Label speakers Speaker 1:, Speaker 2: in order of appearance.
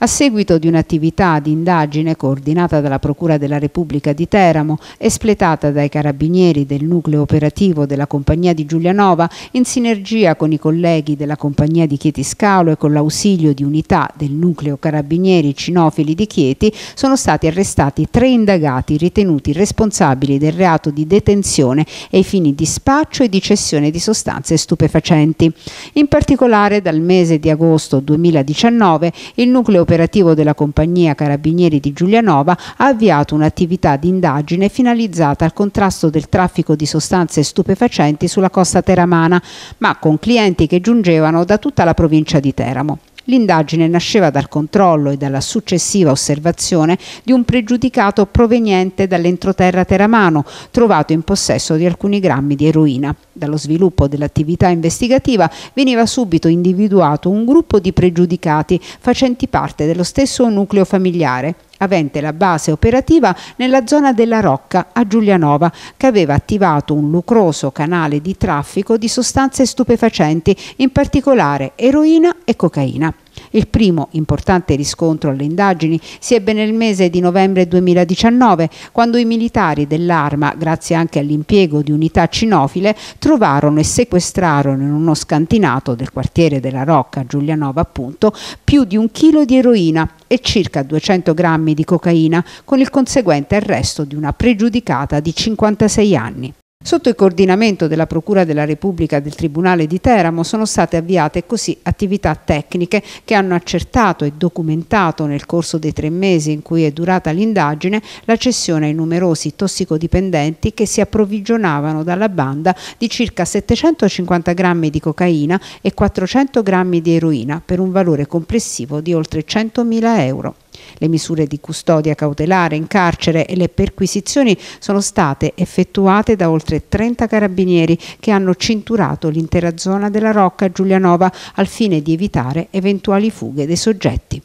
Speaker 1: A seguito di un'attività di indagine coordinata dalla Procura della Repubblica di Teramo, espletata dai carabinieri del nucleo operativo della compagnia di Giulianova, in sinergia con i colleghi della compagnia di Chieti Scalo e con l'ausilio di unità del nucleo carabinieri cinofili di Chieti, sono stati arrestati tre indagati ritenuti responsabili del reato di detenzione ai fini di spaccio e di cessione di sostanze stupefacenti. In particolare dal mese di agosto 2019 il nucleo operativo della compagnia Carabinieri di Giulianova ha avviato un'attività di indagine finalizzata al contrasto del traffico di sostanze stupefacenti sulla costa teramana, ma con clienti che giungevano da tutta la provincia di Teramo l'indagine nasceva dal controllo e dalla successiva osservazione di un pregiudicato proveniente dall'entroterra teramano, trovato in possesso di alcuni grammi di eroina. Dallo sviluppo dell'attività investigativa veniva subito individuato un gruppo di pregiudicati facenti parte dello stesso nucleo familiare avente la base operativa nella zona della Rocca a Giulianova, che aveva attivato un lucroso canale di traffico di sostanze stupefacenti, in particolare eroina e cocaina. Il primo importante riscontro alle indagini si ebbe nel mese di novembre 2019, quando i militari dell'arma, grazie anche all'impiego di unità cinofile, trovarono e sequestrarono in uno scantinato del quartiere della Rocca, Giulianova appunto, più di un chilo di eroina e circa 200 grammi di cocaina, con il conseguente arresto di una pregiudicata di 56 anni. Sotto il coordinamento della Procura della Repubblica e del Tribunale di Teramo sono state avviate così attività tecniche che hanno accertato e documentato nel corso dei tre mesi in cui è durata l'indagine la cessione ai numerosi tossicodipendenti che si approvvigionavano dalla banda di circa 750 grammi di cocaina e 400 grammi di eroina per un valore complessivo di oltre 100.000 euro. Le misure di custodia cautelare in carcere e le perquisizioni sono state effettuate da oltre 30 carabinieri che hanno cinturato l'intera zona della Rocca Giulianova al fine di evitare eventuali fughe dei soggetti.